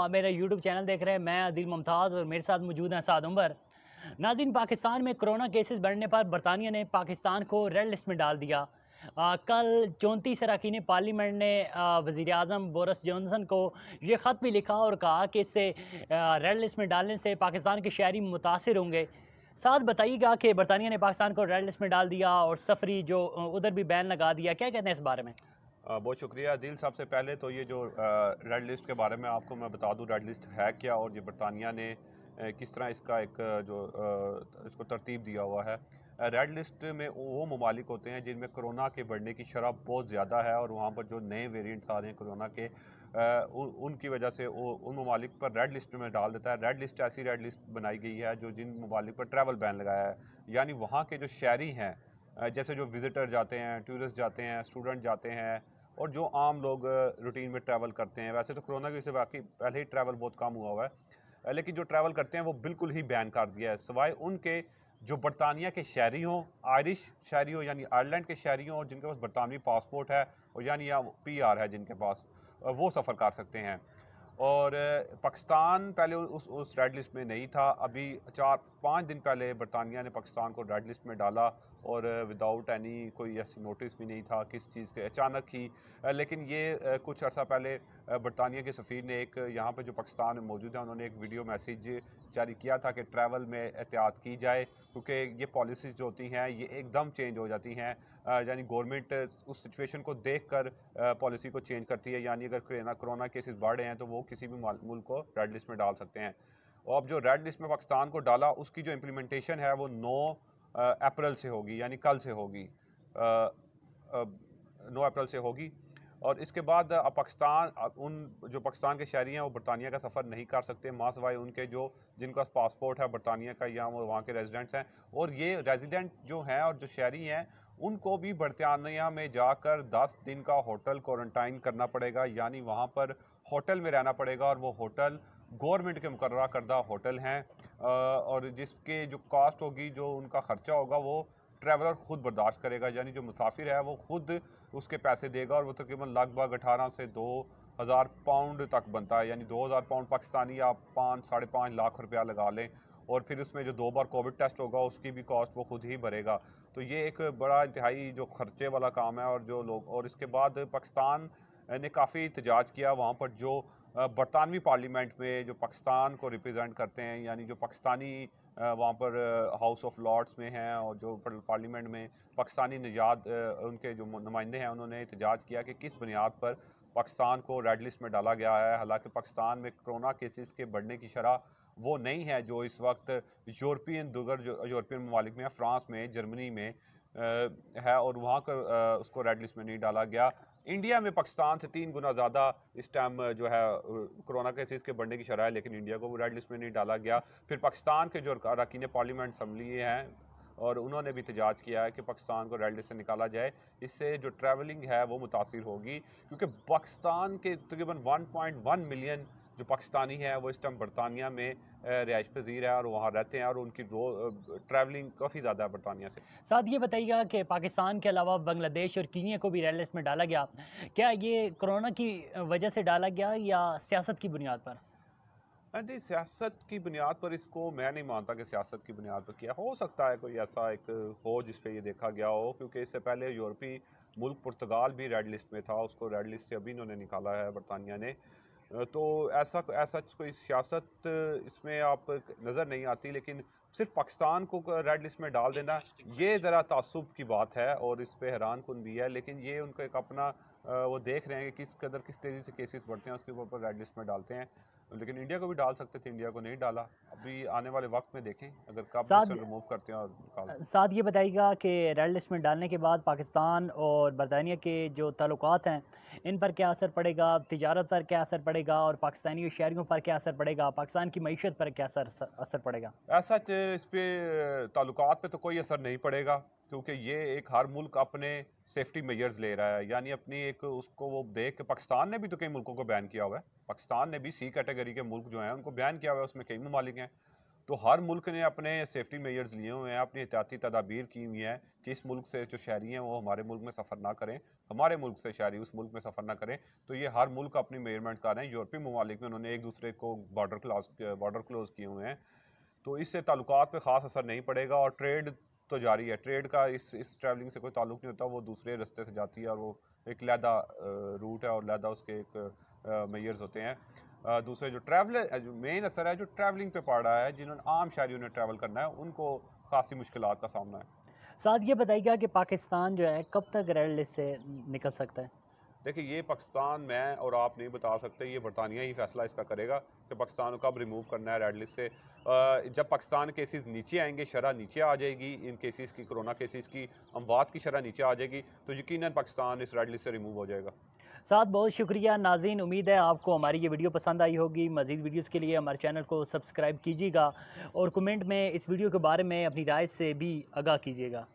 आप मेरा YouTube channel देख रहे हैं मैं अदिल मुमताज़ और मेरे साथ मौजूद हैं साद उमर नाजिन पाकिस्तान में कोरोना केसेस बढ़ने पर बरतानिया ने पाकिस्तान को रेड लिस्ट में डाल दिया आ, कल चौंतीस अरकिन पार्लियामेंट ने वज़ी अजम बोरस जॉनसन को ये ख़त भी लिखा और कहा कि इससे रेड लिस्ट में डालने से पाकिस्तान के शहरी मुतासर होंगे साथ बताइएगा कि बरतानिया ने पाकिस्तान को रेड लिस्ट में डाल दिया और सफरी जो उधर भी बैन लगा दिया क्या कहते हैं इस बारे में बहुत शुक्रिया दिल सबसे पहले तो ये जो रेड लिस्ट के बारे में आपको मैं बता दूं रेड लिस्ट है क्या और ये बरतानिया ने किस तरह इसका एक जो इसको तरतीब दिया हुआ है रेड लिस्ट में वो ममालिक होते हैं जिनमें कोरोना के बढ़ने की शरह बहुत ज़्यादा है और वहाँ पर जो नए वेरियंट्स आ रहे हैं कोरोना के उ, उनकी वजह से वो उन ममालिक पर रेड लिस्ट में डाल देता है रेड लिस्ट ऐसी रेड लिस्ट बनाई गई है जो जिन ममालिक पर ट्रैवल बैन लगाया है यानी वहाँ के जो शहरी हैं जैसे जो विज़िटर जाते हैं टूरिस्ट जाते हैं स्टूडेंट जाते हैं और जो आम लोग रूटीन में ट्रैवल करते हैं वैसे तो कोरोना की वजह से बाकी पहले ही ट्रैवल बहुत कम हुआ हुआ है लेकिन जो ट्रैवल करते हैं वो बिल्कुल ही बैन कर दिया है सवाए उनके जो बरतानिया के शहरी हों आयरिश शहरी हों यानी आयरलैंड के शहरी हों और जिनके पास बरतानवी पासपोर्ट है और यानी या पी आर है जिनके पास वो सफ़र कर सकते हैं और पाकिस्तान पहले उस उस रेड लिस्ट में नहीं था अभी चार पाँच दिन पहले बरतानिया ने पाकिस्तान को रेड लिस्ट में डाला और विदाउट एनी कोई ऐसी नोटिस भी नहीं था किस चीज़ के अचानक ही लेकिन ये कुछ अर्सा पहले बरतानिया के सफ़ी ने एक यहाँ पर जो पाकिस्तान में मौजूद है उन्होंने एक वीडियो मैसेज जारी किया था कि ट्रैवल में एहतियात की जाए क्योंकि ये पॉलिसीज़ जो होती हैं ये एकदम चेंज हो जाती हैं यानी गवर्नमेंट उस सिचुएशन को देख कर पॉलिसी को चेंज करती है यानी अगर कोरोना केसेज बढ़ रहे हैं तो वो किसी भी मुल्क को रेड लिस्ट में डाल सकते हैं और अब जो रेड लिस्ट में पाकिस्तान को डाला उसकी जो इम्प्लीमेंटेशन है वो नौ अप्रैल से होगी यानी कल से होगी नौ अप्रैल से होगी और इसके बाद पाकिस्तान उन जो पाकिस्तान के शहरी हैं वो बरतानिया का सफ़र नहीं कर सकते माँ सवाए उनके जो जिनका पासपोर्ट है बरतानिया का या वो वहाँ के रेजिडेंट्स हैं और ये रेजिडेंट जो हैं और जो शहरी हैं उनको भी बरतानिया में जाकर 10 दिन का होटल क्वारंटाइन करना पड़ेगा यानी वहाँ पर होटल में रहना पड़ेगा और वो होटल गवर्नमेंट के मुकर करदा होटल हैं और जिसके जो कास्ट होगी जो उनका ख़र्चा होगा वो ट्रैवलर ख़ुद बर्दाश्त करेगा यानी जो मुसाफिर है वो ख़ुद उसके पैसे देगा और वो तकरीबन लगभग अठारह से दो हज़ार पाउंड तक बनता है यानी दो हज़ार पाउंड पाकिस्तानी आप पाँच साढ़े पाँच लाख रुपया लगा लें और फिर उसमें जो दो बार कोविड टेस्ट होगा उसकी भी कॉस्ट वो खुद ही भरेगा तो ये एक बड़ा इंतहाई जो खर्चे वाला काम है और जो लोग और इसके बाद पाकिस्तान ने काफ़ी इतजाज किया वहाँ पर जो बरतानवी पार्लियामेंट में जो पाकिस्तान को रिप्रेजेंट करते हैं यानी जो पाकिस्तानी वहाँ पर हाउस ऑफ लॉर्ड्स में हैं और जो पार्लियामेंट में पाकिस्तानी निजात उनके जो नुमाइंदे हैं उन्होंने एहतजाज किया कि किस बुनियाद पर पाकिस्तान को रेड लिस्ट में डाला गया है हालांकि पाकिस्तान में कोरोना केसेस के बढ़ने की शरह वो नहीं है जो इस वक्त यूरोपियन दुगर जो यूरोपियन ममालिक में फ्रांस में जर्मनी में है और वहाँ का उसको रेड लिस्ट में नहीं डाला गया इंडिया में पाकिस्तान से तीन गुना ज़्यादा इस टाइम जो है कोरोना केसेस के बढ़ने की शरह है लेकिन इंडिया को वो रेड लिस्ट में नहीं डाला गया फिर पाकिस्तान के जो अरकान पार्लियामेंट असम्बली हैं और उन्होंने भी एहतजाज किया है कि पाकिस्तान को रेड लिस्ट से निकाला जाए इससे जो ट्रैवलिंग है वो मुतासर होगी क्योंकि पाकिस्तान के तकरीबन वन मिलियन जो पाकिस्तानी है वो इस टाइम बरतानिया में रिहाइश पजीर है और वहाँ रहते हैं और उनकी ट्रैवलिंग काफ़ी ज़्यादा है बरतानिया से साथ ये बताइएगा कि पाकिस्तान के अलावा बांग्लादेश और कीनिया को भी रेड लिस्ट में डाला गया क्या ये कोरोना की वजह से डाला गया या सियासत की बुनियाद पर जी सियासत की बुनियाद पर इसको मैं नहीं मानता कि सियासत की बुनियाद पर किया हो सकता है कोई ऐसा एक हो जिस पर ये देखा गया हो क्योंकि इससे पहले यूरोपीय मुल्क पुर्तगाल भी रेड लिस्ट में था उसको रेड लिस्ट से अभी इन्होंने निकाला है बरतानिया ने तो ऐसा ऐसा कोई सियासत इसमें आप नज़र नहीं आती लेकिन सिर्फ पाकिस्तान को रेड लिस्ट में डाल देना ये ज़रा तसब की बात है और इस पर हैरान कन भी है लेकिन ये उनका एक अपना वो देख रहे हैं कि किस कदर किस तेज़ी से केसेस बढ़ते हैं उसके ऊपर रेड लिस्ट में डालते हैं लेकिन इंडिया को भी डाल सकते थे इंडिया को नहीं डाला अभी आने वाले वक्त में देखें अगर रिमूव करते हैं और साथ ये बताइएगा कि रेड लिस्ट में डालने के बाद पाकिस्तान और बरतानिया के जो ताल्लुक हैं इन पर क्या असर पड़ेगा तजारत पर क्या असर पड़ेगा और पाकिस्तानी शहरीों पर क्या असर पड़ेगा पाकिस्तान की मीशत पर क्या असर असर पड़ेगा ऐसा इस पर ताल्लुक पर तो कोई असर नहीं पड़ेगा क्योंकि ये एक हर मुल्क अपने सेफ्टी मेजर्स ले रहा है यानी अपनी एक उसको वो देख के पाकिस्तान ने भी तो कई मुल्कों को बैन किया हुआ है पाकिस्तान ने भी सी कैटेगरी के मुल्क जो हैं उनको बैन किया हुआ है उसमें कई ममालिक हैं तो हर मुल्क ने अपने सेफ्टी मेजर्स लिए हुए हैं अपनी एहतियाती तदाबीर की हुई हैं कि इस मुल्क से जो शहरी हैं वो हमारे मुल्क में सफ़र ना करें हमारे मुल्क से शहरी उस मुल्क में सफ़र ना करें तो ये हर मुल्क अपनी मेजरमेंट कर रहे हैं यूरोपीय ममालिक में उन्होंने एक दूसरे को बॉर्डर क्लास बॉर्डर क्लोज किए हुए हैं तो इससे ताल्लुक पर ख़ास असर नहीं पड़ेगा और ट्रेड तो जारी है ट्रेड का इस इस ट्रैवलिंग से कोई ताल्लुक नहीं होता वो दूसरे रास्ते से जाती है और वो एक लहदा रूट है और लहदा उसके एक मैयर्स होते हैं दूसरे जो ट्रैवलर मेन असर है जो ट्रैवलिंग पे पड़ रहा है जिन्होंने आम शहरीों ने ट्रैवल करना है उनको खासी मुश्किल का सामना है साथ ये बताइएगा कि पाकिस्तान जो है कब तक रेड लिस्ट से निकल सकता है देखिए ये पाकिस्तान मैं और आप नहीं बता सकते ये बरतानिया ही फैसला इसका करेगा कि पाकिस्तान को कब रिमूव करना है रेड लिस्ट से जब पाकिस्तान केसेस नीचे आएंगे शरह नीचे आ जाएगी इन केसेस की कोरोना केसेस की अमवात की शरह नीचे आ जाएगी तो यकीनन पाकिस्तान इस रेड लिस्ट से रिमूव हो जाएगा साथ बहुत शुक्रिया नाजीन उम्मीद है आपको हमारी ये वीडियो पसंद आई होगी मज़ीद वीडियोज़ के लिए हमारे चैनल को सब्सक्राइब कीजिएगा और कमेंट में इस वीडियो के बारे में अपनी राय से भी आगाह कीजिएगा